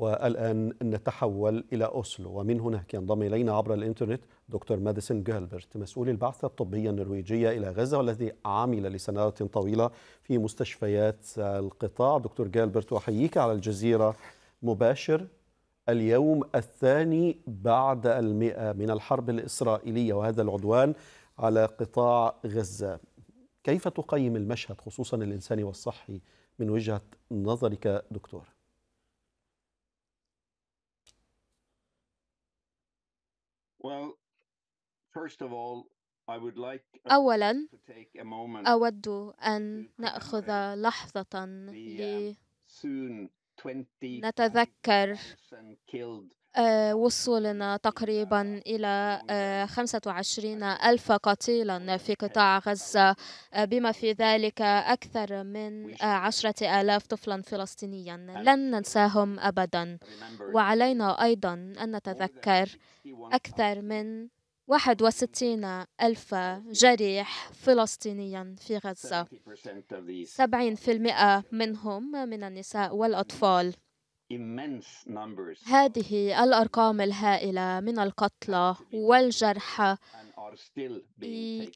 والآن نتحول إلى أوسلو ومن هناك ينضم إلينا عبر الإنترنت دكتور ماديسون جالبرت مسؤول البعثة الطبية النرويجية إلى غزة والذي عمل لسنوات طويلة في مستشفيات القطاع دكتور جالبرت أحييك على الجزيرة مباشر اليوم الثاني بعد المئة من الحرب الإسرائيلية وهذا العدوان على قطاع غزة كيف تقيم المشهد خصوصا الإنساني والصحي من وجهة نظرك دكتور؟ Uh, اولا اود ان ناخذ لحظه لنتذكر uh, آه، وصولنا تقريبا إلى 25 آه، ألف قتيلا في قطاع غزة آه، بما في ذلك أكثر من عشرة آلاف طفلا فلسطينيا لن ننساهم أبدا وعلينا أيضا أن نتذكر أكثر من 61 ألف جريح فلسطينيا في غزة 70% منهم من النساء والأطفال هذه الأرقام الهائلة من القتلى والجرحى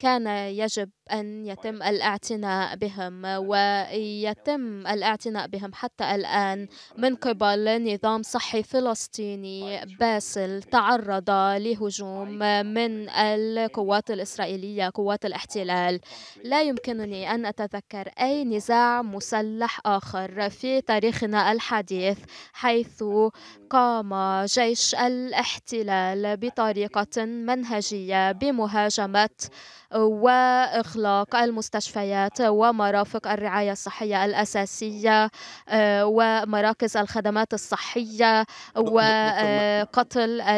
كان يجب أن يتم طيب. الاعتناء بهم طيب. ويتم الاعتناء بهم حتى الآن طيب. من قبل نظام صحي فلسطيني باسل تعرض لهجوم من القوات الإسرائيلية قوات الاحتلال لا يمكنني أن أتذكر أي نزاع مسلح آخر في تاريخنا الحديث حيث قام جيش الاحتلال بطريقة منهجية بمهاجمة وإغلاق المستشفيات ومرافق الرعاية الصحية الأساسية آه، ومراكز الخدمات الصحية وقتل آه،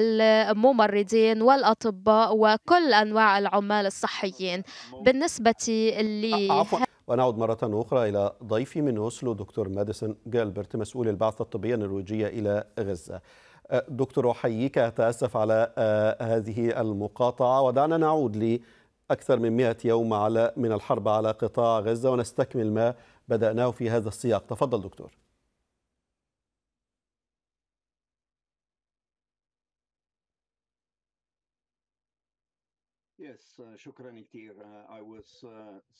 الممرضين والأطباء وكل أنواع العمال الصحيين بالنسبة لي ونعود مرة أخرى إلى ضيفي من أوسلو دكتور ماديسون جالبرت مسؤول البعثة الطبية النرويجية إلى غزة آه، دكتور أحييك أتأسف على هذه المقاطعة ودعنا نعود أكثر من 100 يوم على من الحرب على قطاع غزة ونستكمل ما بدأناه في هذا السياق تفضل دكتور Yes, uh, uh,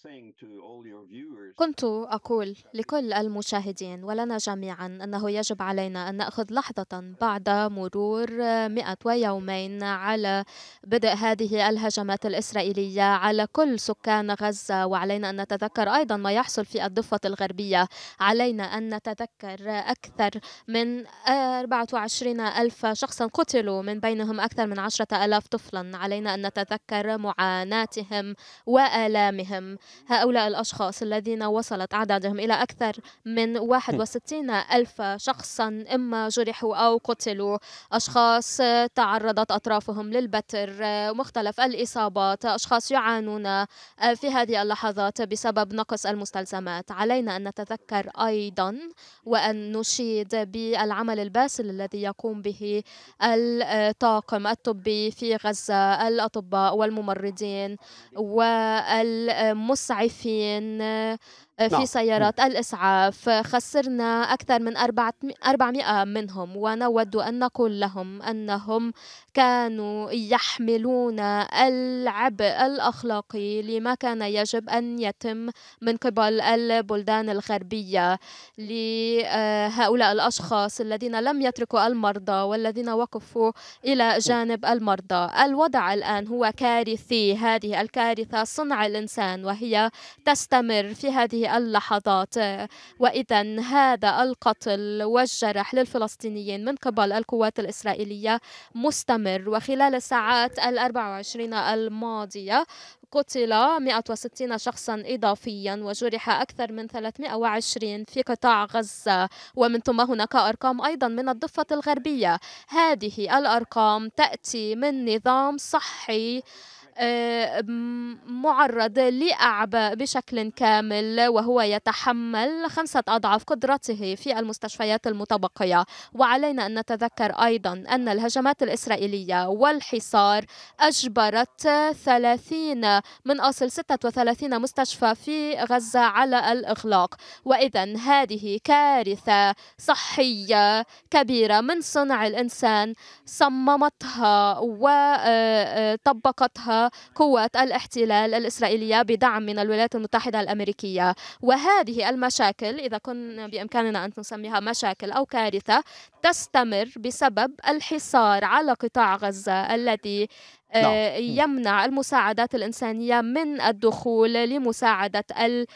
uh, كنت أقول لكل المشاهدين ولنا جميعا أنه يجب علينا أن نأخذ لحظة بعد مرور 100 ويومين على بدء هذه الهجمات الإسرائيلية على كل سكان غزة وعلينا أن نتذكر أيضا ما يحصل في الضفة الغربية علينا أن نتذكر أكثر من 24 ألف شخصا قتلوا من بينهم أكثر من 10 ألاف طفلا علينا أن نتذكر معاناتهم وآلامهم هؤلاء الأشخاص الذين وصلت أعدادهم إلى أكثر من 61 ألف شخصا إما جرحوا أو قتلوا أشخاص تعرضت أطرافهم للبتر مختلف الإصابات أشخاص يعانون في هذه اللحظات بسبب نقص المستلزمات علينا أن نتذكر أيضا وأن نشيد بالعمل الباسل الذي يقوم به الطاقم الطبي في غزة الأطباء والممرضين الممرضين والمسعفين آه، في نعم. سيارات الإسعاف آه، خسرنا أكثر من 400 منهم ونود أن نقول لهم أنهم كانوا يحملون العبء الأخلاقي لما كان يجب أن يتم من قبل البلدان الغربية لهؤلاء آه، الأشخاص الذين لم يتركوا المرضى والذين وقفوا إلى جانب المرضى الوضع الآن هو كارثي هذه الكارثة صنع الإنسان وهي تستمر في هذه اللحظات وإذا هذا القتل والجرح للفلسطينيين من قبل القوات الإسرائيلية مستمر وخلال الساعات ال 24 الماضية قتل 160 شخصا إضافيا وجرح أكثر من 320 في قطاع غزة ومن ثم هناك أرقام أيضا من الضفة الغربية هذه الأرقام تأتي من نظام صحي آه، معرض لأعباء بشكل كامل وهو يتحمل خمسة أضعاف قدرته في المستشفيات المتبقية وعلينا أن نتذكر أيضا أن الهجمات الإسرائيلية والحصار أجبرت 30 من أصل 36 مستشفى في غزة على الإغلاق وإذا هذه كارثة صحية كبيرة من صنع الإنسان صممتها وطبقتها آه، آه، قوات الاحتلال الإسرائيلية بدعم من الولايات المتحدة الأمريكية وهذه المشاكل إذا كنا بإمكاننا أن نسميها مشاكل أو كارثة تستمر بسبب الحصار على قطاع غزة الذي آه، نعم. يمنع المساعدات الإنسانية من الدخول لمساعدة ال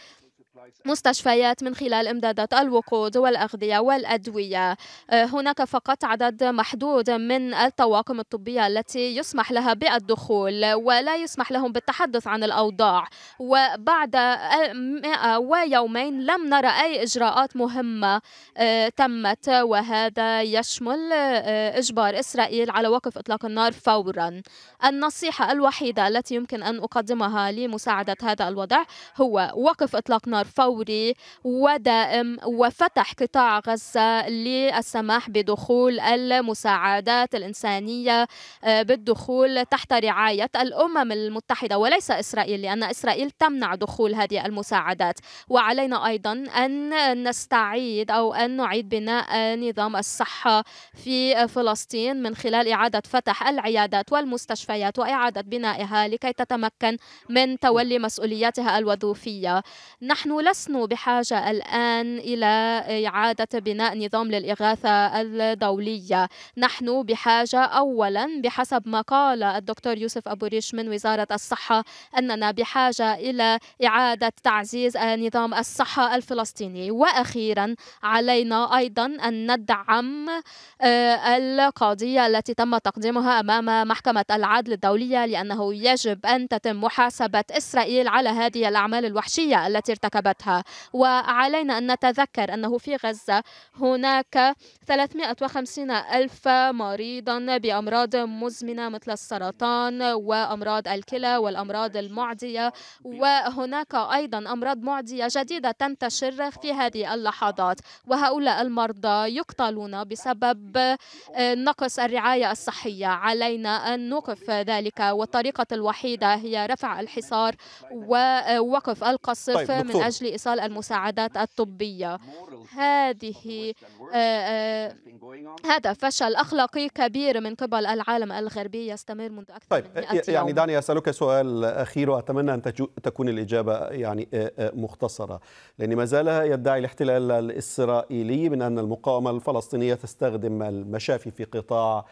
مستشفيات من خلال إمدادات الوقود والأغذية والأدوية آه، هناك فقط عدد محدود من الطواقم الطبية التي يسمح لها بالدخول ولا يسمح لهم بالتحدث عن الأوضاع وبعد 100 آه، ويومين لم نرى أي إجراءات مهمة آه، تمت وهذا يشمل إجبار إسرائيل على وقف إطلاق النار فورا النصيحة الوحيدة التي يمكن أن أقدمها لمساعدة هذا الوضع هو وقف إطلاق نار فورا فوري ودائم وفتح قطاع غزة للسماح بدخول المساعدات الإنسانية آه، بالدخول تحت رعاية الأمم المتحدة وليس إسرائيل لأن إسرائيل تمنع دخول هذه المساعدات وعلينا أيضا أن نستعيد أو أن نعيد بناء نظام الصحة في فلسطين من خلال إعادة فتح العيادات والمستشفيات وإعادة بنائها لكي تتمكن من تولي مسؤولياتها الوظيفية نحن لسنا بحاجة الآن إلى إعادة بناء نظام للإغاثة الدولية نحن بحاجة أولا بحسب ما قال الدكتور يوسف أبو ريش من وزارة الصحة أننا بحاجة إلى إعادة تعزيز نظام الصحة الفلسطيني وأخيرا علينا أيضا أن ندعم آه، القضية التي تم تقديمها أمام محكمة العدل الدولية لأنه يجب أن تتم محاسبة إسرائيل على هذه الأعمال الوحشية التي ارتكبتها تجربتها وعلينا أن نتذكر أنه في غزة هناك 350 ألف مريضا بأمراض مزمنة مثل السرطان وأمراض الكلى والأمراض المعدية وهناك أيضا أمراض معدية جديدة تنتشر في هذه اللحظات وهؤلاء المرضى يقتلون بسبب آه، نقص الرعاية الصحية علينا أن نوقف ذلك والطريقة الوحيدة هي رفع الحصار ووقف آه، القصف طيب من أجل لإيصال إيصال المساعدات الطبية هذه آه، آه، هذا فشل أخلاقي كبير من قبل العالم الغربي يستمر منذ أكثر طيب من طيب يعني يوم. دعني أسألك سؤال أخير وأتمنى أن تكون الإجابة يعني مختصرة لأن ما زال يدعي الاحتلال الإسرائيلي من أن المقاومة الفلسطينية تستخدم المشافي في قطاع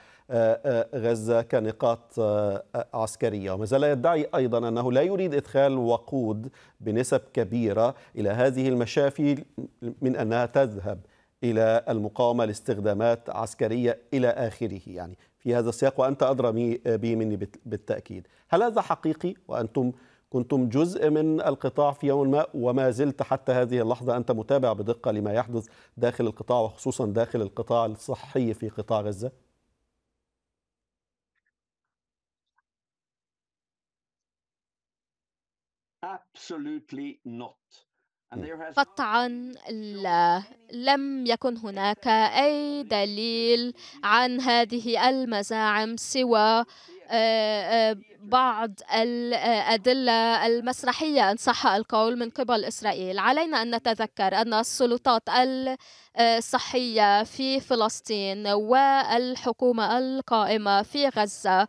غزة كنقاط آه، عسكرية وما زال يدعي أيضا أنه لا يريد إدخال وقود بنسب كبيرة إلى هذه المشافي من أنها تذهب إلى المقاومة لاستخدامات عسكرية إلى آخره يعني في هذا السياق وأنت أدرى به مني بالتأكيد هل هذا حقيقي وأنتم كنتم جزء من القطاع في يوم ما وما زلت حتى هذه اللحظة أنت متابع بدقة لما يحدث داخل القطاع وخصوصا داخل القطاع الصحي في قطاع غزة؟ قطعا لا لم يكن هناك اي دليل عن هذه المزاعم سوى آه، آه، بعض الأدلة آه، المسرحية إن صح القول من قبل إسرائيل علينا أن نتذكر أن السلطات الصحية في فلسطين والحكومة القائمة في غزة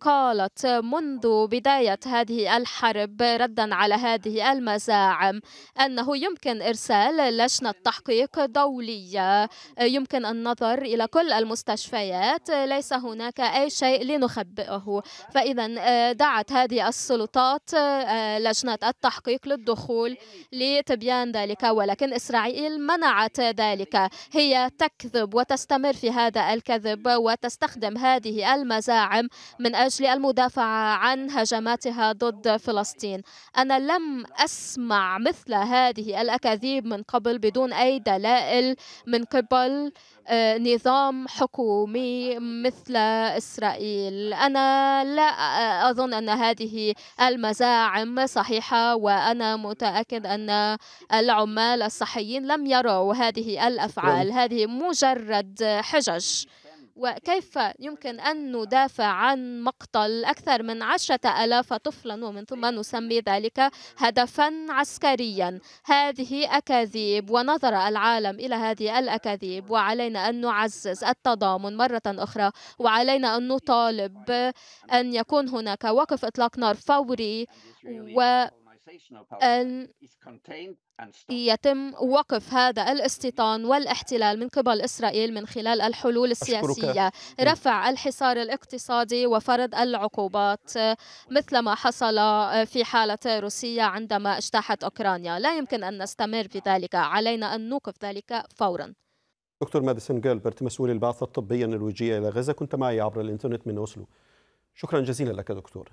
قالت منذ بداية هذه الحرب ردا على هذه المزاعم أنه يمكن إرسال لجنة تحقيق دولية يمكن النظر إلى كل المستشفيات ليس هناك أي شيء لنخبئه فإذا آه، دعت هذه السلطات آه، آه، لجنة التحقيق للدخول لتبيان ذلك ولكن إسرائيل منعت ذلك هي تكذب وتستمر في هذا الكذب وتستخدم هذه المزاعم من أجل المدافعة عن هجماتها ضد فلسطين أنا لم أسمع مثل هذه الأكاذيب من قبل بدون أي دلائل من قبل آه، نظام حكومي مثل إسرائيل أنا لا أظن أن هذه المزاعم صحيحة وأنا متأكد أن العمال الصحيين لم يروا هذه الأفعال نعم. هذه مجرد حجج وكيف يمكن أن ندافع عن مقتل أكثر من عشرة ألاف طفلا ومن ثم نسمي ذلك هدفا عسكريا هذه أكاذيب ونظر العالم إلى هذه الأكاذيب وعلينا أن نعزز التضامن مرة أخرى وعلينا أن نطالب أن يكون هناك وقف إطلاق نار فوري و أن يتم وقف هذا الاستيطان والاحتلال من قبل إسرائيل من خلال الحلول السياسية رفع الحصار الاقتصادي وفرض العقوبات آه، مثل ما حصل آه، في حالة روسيا عندما اجتاحت أوكرانيا لا يمكن أن نستمر في ذلك علينا أن نوقف ذلك فوراً دكتور ماديسون جيلبرت مسؤول البعثة الطبية النرويجية إلى غزة كنت معي عبر الإنترنت من أوسلو شكرا جزيلا لك دكتور